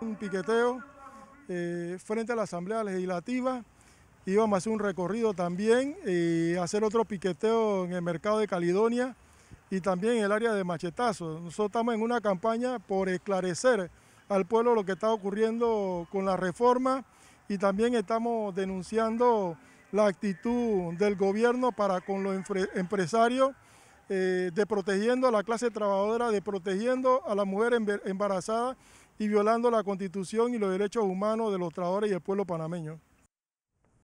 un piqueteo eh, frente a la Asamblea Legislativa. Íbamos a hacer un recorrido también y eh, hacer otro piqueteo en el mercado de Caledonia y también en el área de Machetazo. Nosotros estamos en una campaña por esclarecer al pueblo lo que está ocurriendo con la reforma y también estamos denunciando la actitud del gobierno para con los empresarios, eh, de protegiendo a la clase trabajadora, de protegiendo a la mujer embarazadas y violando la constitución y los derechos humanos de los trabajadores y el pueblo panameño.